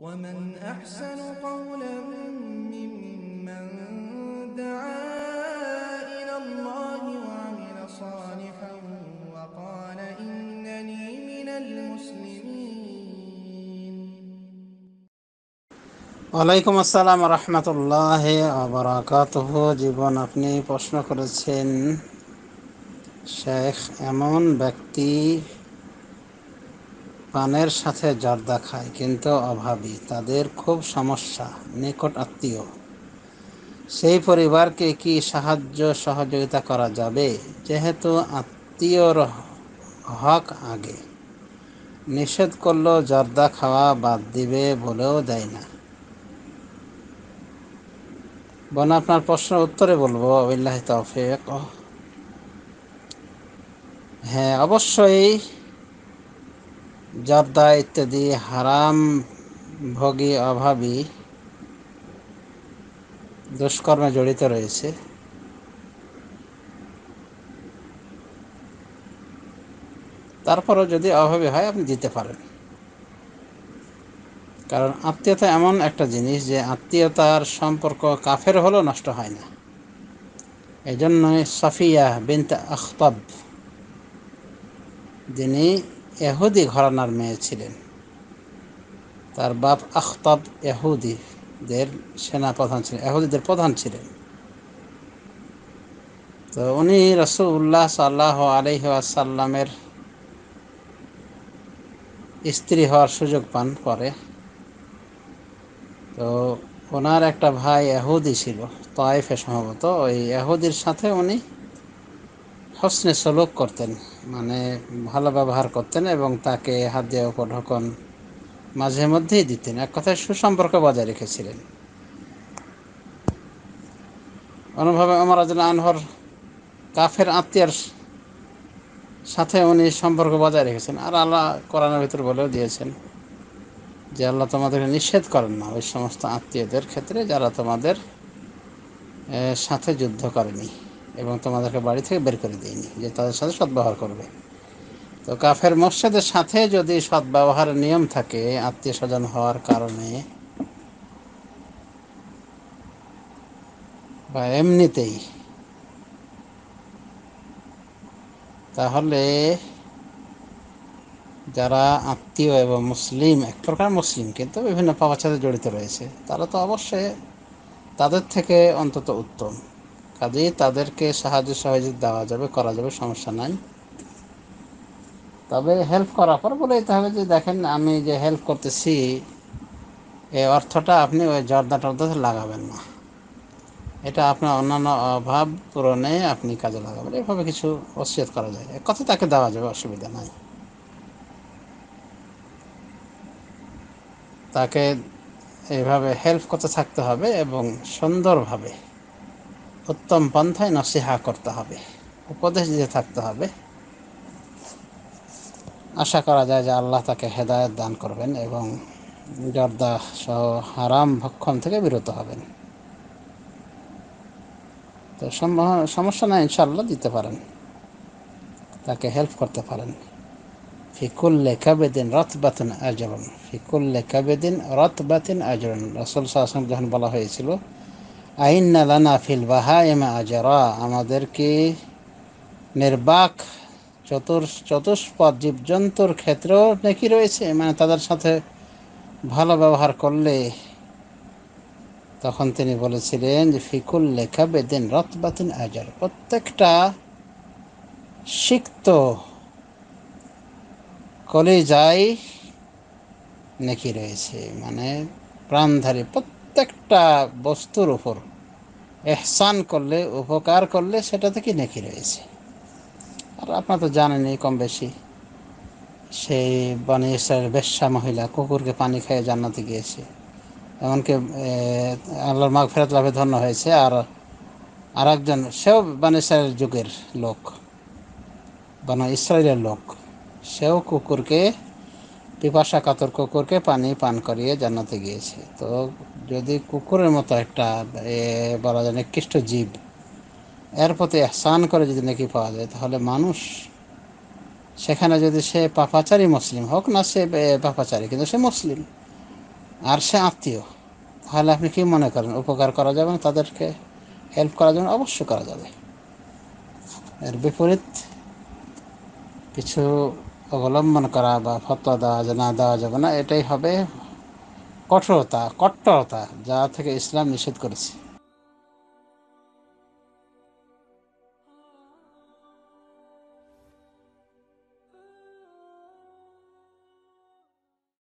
ومن أحسن قولا ممن دعا إلى الله وعمل صالحا وقال إنني من المسلمين ওয়ালাইকুম আসসালাম রহমতুল্লাহ আবরাকাতহ জীবন আপনি প্রশ্ন করেছেন শেখ এমন ব্যক্তি পানের সাথে জর্দা খায় কিন্তু অভাবী তাদের খুব সমস্যা নিকট আত্মীয় সেই পরিবারকে কি সাহায্য সহযোগিতা করা যাবে যেহেতু আত্মীয়র হক আগে নিষেধ করলেও জর্দা খাওয়া বাদ দিবে বলেও দেয় না বোন আপনার প্রশ্নের উত্তরে বলবো আবিল্লাহ তফেক হ্যাঁ অবশ্যই জর্দা ইত্যাদি হারাম ভোগী অভাবী দুষ্কর্মে জড়িত রয়েছে তারপরও যদি অভাবী হয় আপনি দিতে পারেন কারণ আত্মীয়তা এমন একটা জিনিস যে আত্মীয়তার সম্পর্ক কাফের হলেও নষ্ট হয় না এই জন্যই সাফিয়া বিনতে আখতাব যিনি এহুদি ঘরানার মেয়ে ছিলেন তার বাপ আখতাব এহুদিদের প্রধান ছিলেন এহুদিদের প্রধান ছিলেন তো উনি রসুল্লাহ সাল্লাহ আলহিসাল্লামের স্ত্রী হওয়ার সুযোগ পান পরে তো ওনার একটা ভাই এহুদি ছিল তাইফে সম্ভবত ওই এহুদির সাথে উনি হসনে সলোক করতেন মানে ভালো ব্যবহার করতেন এবং তাকে হাত দিয়ে ঢকন মাঝে মধ্যেই দিতেন এক কথায় সুসম্পর্ক বজায় রেখেছিলেন অনুভাবে আমার আনহর কাফের আত্মীয়ার সাথে উনি সম্পর্ক বজায় রেখেছেন আর আল্লাহ করানোর ভিতর বলেও দিয়েছেন যে আল্লাহ তোমাদের নিষেধ করেন না ওই সমস্ত আত্মীয়দের ক্ষেত্রে যারা তোমাদের সাথে যুদ্ধ করেনি এবং তোমাদেরকে বাড়ি থেকে বের করে দিইনি যে তাদের সাথে সদ্ব্যবহার করবে তো কাফের মসজিদের সাথে যদি সদ্ব্যবহারের নিয়ম থাকে আত্মীয় স্বজন হওয়ার কারণে বা এমনিতেই তাহলে যারা আত্মীয় এবং মুসলিম এক প্রকার মুসলিম কিন্তু বিভিন্ন পাওয়ার সাথে জড়িত রয়েছে তারা তো অবশ্যই তাদের থেকে অন্তত উত্তম কাজেই তাদেরকে সাহায্য সহযোগ দেওয়া যাবে করা যাবে সমস্যা নাই তবে হেল্প করার পর বলে দিতে হবে যে দেখেন আমি যে হেল্প করতেছি এই অর্থটা আপনি ওই জর্দা টর্দাতে লাগাবেন না এটা আপনার অন্যান্য অভাব পূরণে আপনি কাজে লাগাবেন এভাবে কিছু অসিয়ত করা যায় কথা তাকে দেওয়া যাবে অসুবিধা নাই তাকে এইভাবে হেল্প করতে থাকতে হবে এবং সুন্দরভাবে উত্তম পন্থায় নসিহা করতে হবে উপদেশ দিয়ে থাকতে হবে আশা করা যায় যে আল্লাহ তাকে হেদায়ত দান করবেন এবং জর্দা সহ হারাম ভক্ষণ থেকে বিরত হবেন তো সমস্যা না ইনশাল্লাহ দিতে পারেন তাকে হেল্প করতে পারেন লেখা বেদিন রথ বাতিন ফিকুল লেখা বেদিন রথ বাতিন আজরন রসুল শাসন যখন বলা হয়েছিল আইন্না বাহা আজারা আমাদেরকে নির্বাক চতুর চতুষ্পদ জীবজন্তুর ক্ষেত্রেও নাকি রয়েছে মানে তাদের সাথে ভালো ব্যবহার করলে তখন তিনি বলেছিলেন যে ফিকুল লেখা বেদিন বাতিন আজার প্রত্যেকটা সিক্ত যাই নাকি রয়েছে মানে প্রাণধারী প্রত্যেকটা বস্তুর উপর এহসান করলে উপকার করলে সেটা থেকে নেকি রয়েছে আর আপনারা তো জানেনই কম বেশি সেই বনে ইসরায়েলের বেশ্যা মহিলা কুকুরকে পানি খেয়ে জান্নাতে গিয়েছে এমনকি আল্লাহর মাঘ ফেরত লাভে ধন্য হয়েছে আর আর একজন সেও বানে ইসরায়েলের যুগের লোক বানা ইসরায়েলের লোক সেও কুকুরকে পিপাসা কাতর কুকুরকে পানি পান করিয়ে জান্নাতে গিয়েছে তো যদি কুকুরের মতো একটা বলা যায় নিকৃষ্ট জীব এর প্রতি স্নান করে যদি নাকি পাওয়া যায় তাহলে মানুষ সেখানে যদি সে পাপাচারী মুসলিম হোক না সে পাপাচারী কিন্তু সে মুসলিম আর সে আত্মীয় তাহলে আপনি কি মনে করেন উপকার করা যাবে না তাদেরকে হেল্প করা যাবে অবশ্যই করা যাবে এর বিপরীত কিছু অবলম্বন করা বা ফতোয়া দেওয়া যে না দেওয়া যাবে না এটাই হবে কঠোরতা কট্টরতা যা থেকে ইসলাম নিষেধ করেছে